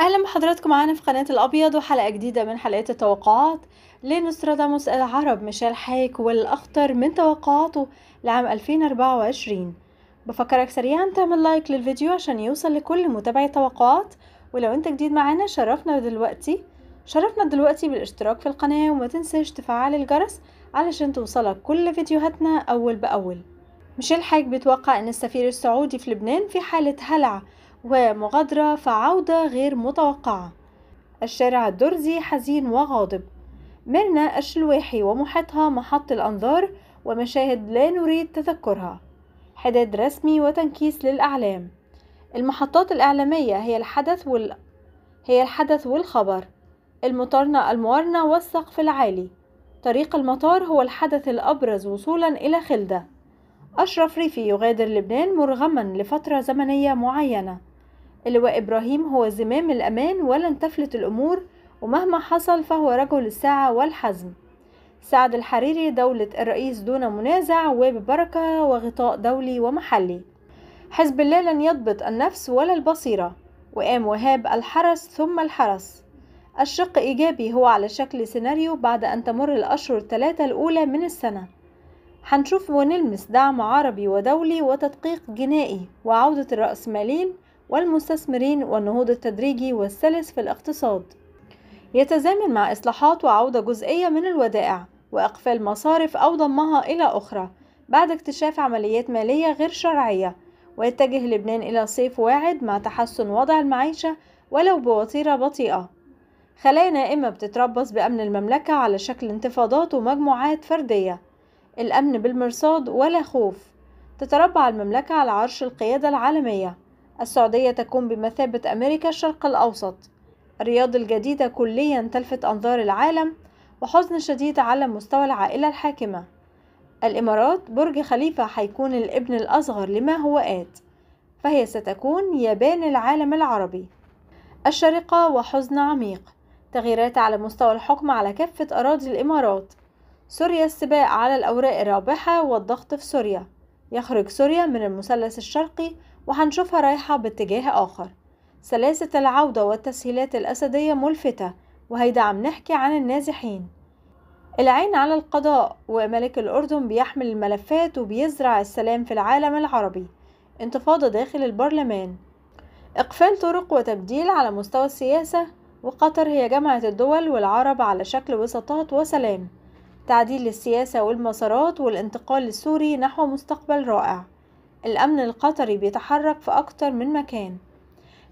اهلا بحضراتكم معانا في قناه الابيض وحلقه جديده من حلقات التوقعات لنوستراداموس العرب ميشيل حايك والاخطر من توقعاته لعام 2024 بفكرك سريعا تعمل لايك للفيديو عشان يوصل لكل متابعي التوقعات ولو انت جديد معانا شرفنا دلوقتي شرفنا دلوقتي بالاشتراك في القناه وما تنساش تفعل الجرس علشان توصلك كل فيديوهاتنا اول باول ميشيل حايك بيتوقع ان السفير السعودي في لبنان في حاله هلع ومغادرة فعودة غير متوقعة الشارع الدرزي حزين وغاضب مرنا الشلواحي ومحيطها محط الأنظار ومشاهد لا نريد تذكرها حداد رسمي وتنكيس للأعلام المحطات الإعلامية هي الحدث وال... هي الحدث والخبر المطارنة الموارنة والسقف العالي طريق المطار هو الحدث الأبرز وصولا إلى خلدة أشرف ريفي يغادر لبنان مرغما لفترة زمنية معينة اللواء إبراهيم هو زمام الأمان ولن تفلت الأمور ومهما حصل فهو رجل الساعة والحزم سعد الحريري دولة الرئيس دون منازع وببركة وغطاء دولي ومحلي حزب الله لن يضبط النفس ولا البصيرة وقام وهاب الحرس ثم الحرس الشق إيجابي هو على شكل سيناريو بعد أن تمر الأشهر الثلاثة الأولى من السنة هنشوف ونلمس دعم عربي ودولي وتدقيق جنائي وعودة الرأسماليين والمستثمرين والنهوض التدريجي والسلس في الاقتصاد يتزامن مع إصلاحات وعودة جزئية من الودائع وإقفال مصارف أو ضمها إلى أخرى بعد اكتشاف عمليات مالية غير شرعية ويتجه لبنان إلى صيف واعد مع تحسن وضع المعيشة ولو بوتيرة بطيئة خلايا نائمة بتتربص بأمن المملكة على شكل انتفاضات ومجموعات فردية الأمن بالمرصاد ولا خوف تتربع المملكة على عرش القيادة العالمية السعودية تكون بمثابة أمريكا الشرق الأوسط الرياض الجديدة كليا تلفت أنظار العالم وحزن شديد على مستوى العائلة الحاكمة الإمارات برج خليفة حيكون الابن الأصغر لما هو آت فهي ستكون يابان العالم العربي الشارقة وحزن عميق تغييرات على مستوى الحكم على كافة أراضي الإمارات سوريا السباق على الأوراق الرابحة والضغط في سوريا يخرج سوريا من المثلث الشرقي وهنشوفها رايحة باتجاه آخر سلاسة العودة والتسهيلات الأسدية ملفتة وهيدا عم نحكي عن النازحين العين على القضاء وملك الأردن بيحمل الملفات وبيزرع السلام في العالم العربي انتفاضة داخل البرلمان إقفال طرق وتبديل على مستوى السياسة وقطر هي جامعة الدول والعرب على شكل وسطات وسلام تعديل السياسة والمسارات والانتقال السوري نحو مستقبل رائع الأمن القطري بيتحرك في أكتر من مكان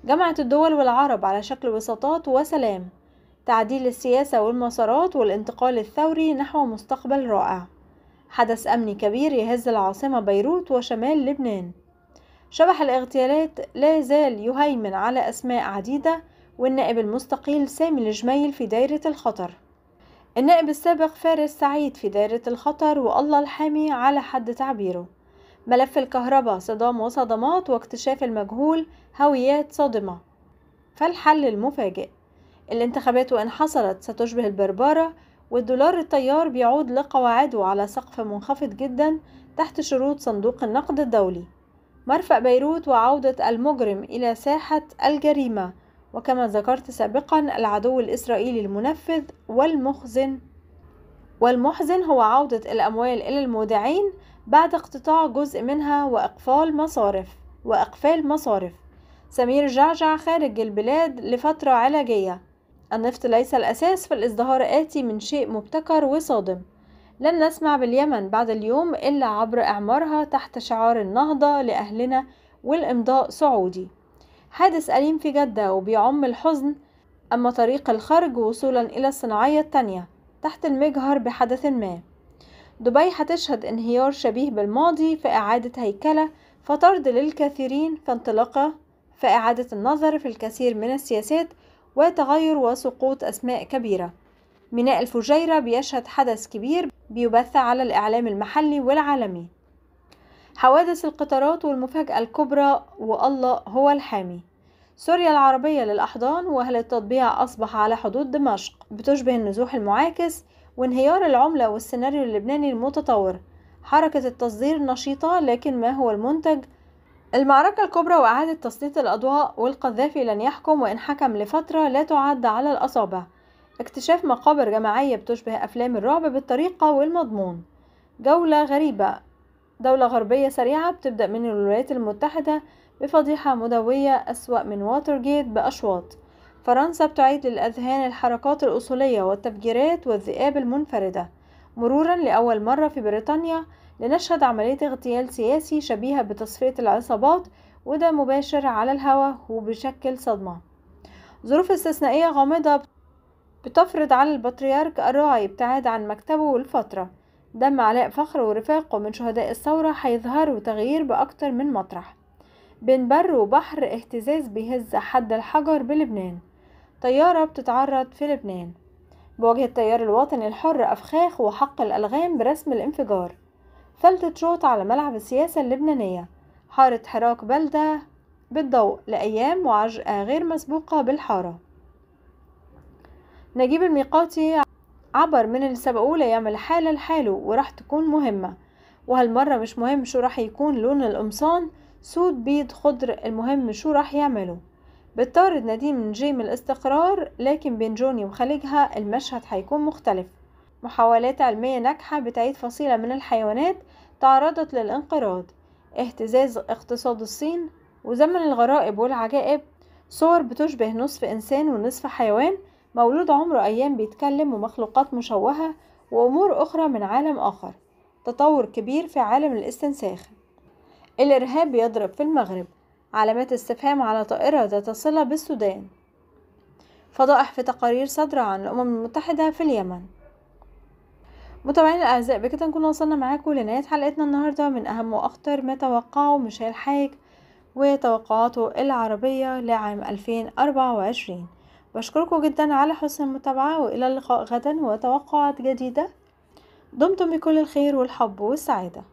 جمعت الدول والعرب على شكل وساطات وسلام تعديل السياسة والمسارات والانتقال الثوري نحو مستقبل رائع حدث أمني كبير يهز العاصمة بيروت وشمال لبنان شبح الاغتيالات لا زال يهيمن على أسماء عديدة والنائب المستقيل سامي الجميل في دايرة الخطر النائب السابق فارس سعيد في دايرة الخطر والله الحامي على حد تعبيره ملف الكهرباء صدام وصدمات واكتشاف المجهول هويات صادمة فالحل المفاجئ الانتخابات وإن حصلت ستشبه البربرة والدولار الطيار بيعود لقواعده على سقف منخفض جدا تحت شروط صندوق النقد الدولي مرفأ بيروت وعودة المجرم إلى ساحة الجريمة وكما ذكرت سابقا العدو الإسرائيلي المنفذ والمخزن والمحزن هو عودة الأموال إلى المودعين بعد اقتطاع جزء منها وإقفال مصارف وإقفال مصارف سمير جعجع خارج البلاد لفترة علاجية النفط ليس الأساس فالازدهار آتي من شيء مبتكر وصادم لن نسمع باليمن بعد اليوم إلا عبر إعمارها تحت شعار النهضة لأهلنا والإمضاء سعودي حادث أليم في جدة وبيعم الحزن أما طريق الخرج وصولا إلى الصناعية التانية تحت المجهر بحدث ما دبي هتشهد انهيار شبيه بالماضي في إعادة هيكلة فطرد للكثيرين فانطلاقة في إعادة النظر في الكثير من السياسات وتغير وسقوط أسماء كبيرة ميناء الفجيرة بيشهد حدث كبير بيبث على الإعلام المحلي والعالمي حوادث القطارات والمفاجأة الكبرى والله هو الحامي سوريا العربية للأحضان وهل التطبيع أصبح على حدود دمشق بتشبه النزوح المعاكس وانهيار العملة والسيناريو اللبناني المتطور حركة التصدير نشيطة لكن ما هو المنتج؟ المعركة الكبرى وإعادة تسليط الأضواء والقذافي لن يحكم وإن حكم لفترة لا تعد على الأصابع اكتشاف مقابر جماعية بتشبه أفلام الرعب بالطريقة والمضمون جولة غريبة دولة غربية سريعة بتبدأ من الولايات المتحدة بفضيحة مدوية أسوأ من جيت بأشواط فرنسا بتعيد للأذهان الحركات الأصولية والتفجيرات والذئاب المنفردة مرورا لأول مرة في بريطانيا لنشهد عملية اغتيال سياسي شبيهة بتصفية العصابات وده مباشر على الهواء وبشكل صدمة ظروف استثنائية غامضة بتفرض على البطريرك الراعي ابتعاد عن مكتبه والفترة دم علاء فخر ورفاقه من شهداء الثورة هيظهروا تغيير بأكتر من مطرح بين بر وبحر اهتزاز بيهز حد الحجر بلبنان طيارة بتتعرض في لبنان بواجه التيار الوطني الحر أفخاخ وحق الألغام برسم الانفجار فلت شوط على ملعب السياسة اللبنانية حارة حراك بلدة بالضوء لأيام وعجقة غير مسبوقة بالحارة نجيب الميقاتي عبر من اللي سبقوه ليعمل حالة لحاله وراح تكون مهمة وهالمرة مش مهم شو راح يكون لون القمصان سود بيض خضر المهم شو راح يعمله بتطارد نديم من جيم الاستقرار لكن بين جوني وخالجها المشهد هيكون مختلف محاولات علمية ناجحة بتعيد فصيلة من الحيوانات تعرضت للانقراض اهتزاز اقتصاد الصين وزمن الغرائب والعجائب صور بتشبه نصف إنسان ونصف حيوان مولود عمره أيام بيتكلم ومخلوقات مشوهة وأمور أخرى من عالم آخر تطور كبير في عالم الاستنساخ الإرهاب بيضرب في المغرب علامات استفهام على طائرة ذات صلة بالسودان فضائح في تقارير صادرة عن الأمم المتحدة في اليمن متابعينا الأعزاء بكده نكون وصلنا معاكم لنهاية حلقتنا النهاردة من أهم وأخطر ما توقعه ميشيل حاج وتوقعاته العربية لعام 2024 بشكركم جدا على حسن المتابعة وإلى اللقاء غدا وتوقعات جديدة دمتم بكل الخير والحب والسعاده